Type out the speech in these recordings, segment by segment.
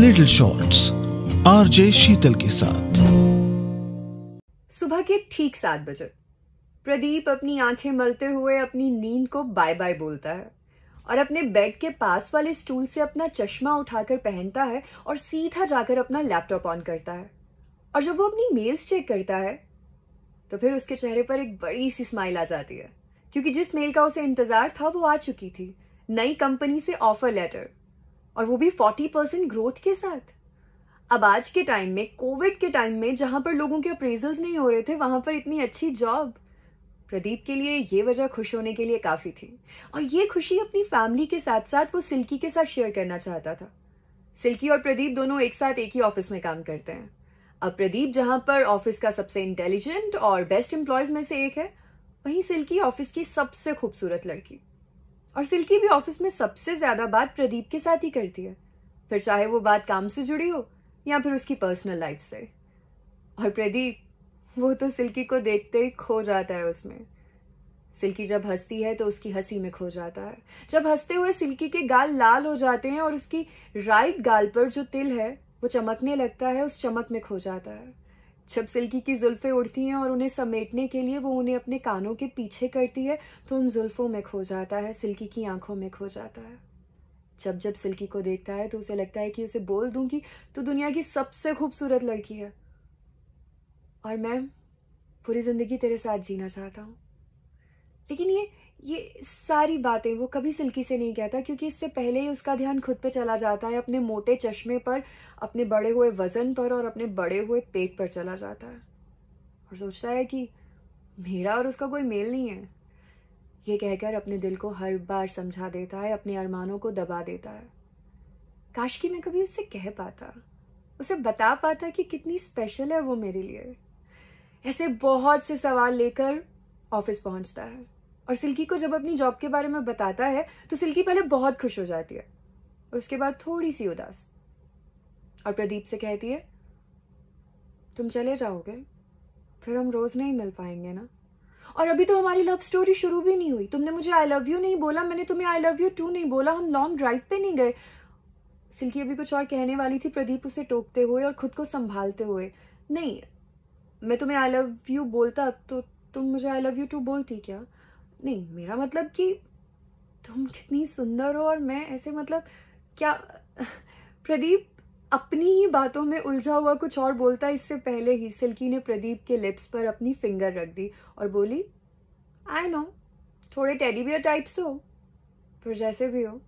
little shorts RJ शीतल के साथ सुबह के ठीक सात बजे प्रदीप अपनी आंखें मलते हुए अपनी नींद को बाय बाय बोलता है और अपने बेड के पास वाले स्टूल से अपना चश्मा उठाकर पहनता है और सीधा जाकर अपना लैपटॉप ऑन करता है और जब वो अपनी मेल्स चेक करता है तो फिर उसके चेहरे पर एक बड़ी सी स्माइल आ जाती है क्योंकि जिस मेल का उसे इंतजार था वो आ चुकी थी नई कंपनी से ऑफर लेटर और वो भी फोर्टी परसेंट ग्रोथ के साथ अब आज के टाइम में कोविड के टाइम में जहाँ पर लोगों के अप्रेजल्स नहीं हो रहे थे वहां पर इतनी अच्छी जॉब प्रदीप के लिए ये वजह खुश होने के लिए काफ़ी थी और ये खुशी अपनी फैमिली के साथ साथ वो सिल्की के साथ शेयर करना चाहता था सिल्की और प्रदीप दोनों एक साथ एक ही ऑफिस में काम करते हैं अब प्रदीप जहाँ पर ऑफिस का सबसे इंटेलिजेंट और बेस्ट एम्प्लॉयज में से एक है वहीं सिल्की ऑफिस की सबसे खूबसूरत लड़की और सिल्की भी ऑफिस में सबसे ज्यादा बात प्रदीप के साथ ही करती है फिर चाहे वो बात काम से जुड़ी हो या फिर उसकी पर्सनल लाइफ से और प्रदीप वो तो सिल्की को देखते ही खो जाता है उसमें सिल्की जब हंसती है तो उसकी हंसी में खो जाता है जब हंसते हुए सिल्की के गाल लाल हो जाते हैं और उसकी राइट गाल पर जो तिल है वो चमकने लगता है उस चमक में खो जाता है जब सिल्की की जुल्फ़ें उड़ती हैं और उन्हें समेटने के लिए वो उन्हें अपने कानों के पीछे करती है तो उन जुल्फ़ों में खो जाता है सिल्की की आंखों में खो जाता है जब जब सिल्की को देखता है तो उसे लगता है कि उसे बोल दूंगी तो दुनिया की सबसे खूबसूरत लड़की है और मैं पूरी ज़िंदगी तेरे साथ जीना चाहता हूँ लेकिन ये ये सारी बातें वो कभी सिल्की से नहीं कहता क्योंकि इससे पहले ही उसका ध्यान खुद पे चला जाता है अपने मोटे चश्मे पर अपने बड़े हुए वज़न पर और अपने बड़े हुए पेट पर चला जाता है और सोचता है कि मेरा और उसका कोई मेल नहीं है ये कहकर अपने दिल को हर बार समझा देता है अपने अरमानों को दबा देता है काश कि मैं कभी उससे कह पाता उसे बता पाता कि कितनी स्पेशल है वो मेरे लिए ऐसे बहुत से सवाल लेकर ऑफिस पहुंचता है और सिल्की को जब अपनी जॉब के बारे में बताता है तो सिल्की पहले बहुत खुश हो जाती है और उसके बाद थोड़ी सी उदास और प्रदीप से कहती है तुम चले जाओगे फिर हम रोज़ नहीं मिल पाएंगे ना और अभी तो हमारी लव स्टोरी शुरू भी नहीं हुई तुमने मुझे आई लव यू नहीं बोला मैंने तुम्हें आई लव यू टू नहीं बोला हम लॉन्ग ड्राइव पे नहीं गए सिल्की अभी कुछ और कहने वाली थी प्रदीप उसे टोकते हुए और खुद को संभालते हुए नहीं मैं तुम्हें आई लव यू बोलता तो तुम मुझे आई लव यू टू बोलती क्या नहीं मेरा मतलब कि तुम कितनी सुंदर हो और मैं ऐसे मतलब क्या प्रदीप अपनी ही बातों में उलझा हुआ कुछ और बोलता इससे पहले ही सिल्की ने प्रदीप के लिप्स पर अपनी फिंगर रख दी और बोली आई नो थोड़े टेडी बियर टाइप्स हो पर जैसे भी हो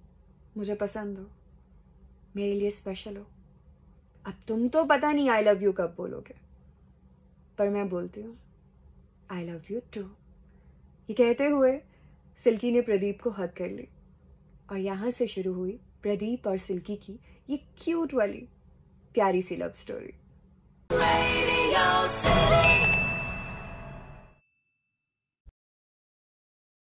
मुझे पसंद हो मेरे लिए स्पेशल हो अब तुम तो पता नहीं आई लव यू कब बोलोगे पर मैं बोलती हूँ आई लव यू टू ये कहते हुए सिल्की ने प्रदीप को हक कर ली और यहाँ से शुरू हुई प्रदीप और सिल्की की ये क्यूट वाली प्यारी सी लव स्टोरी Radio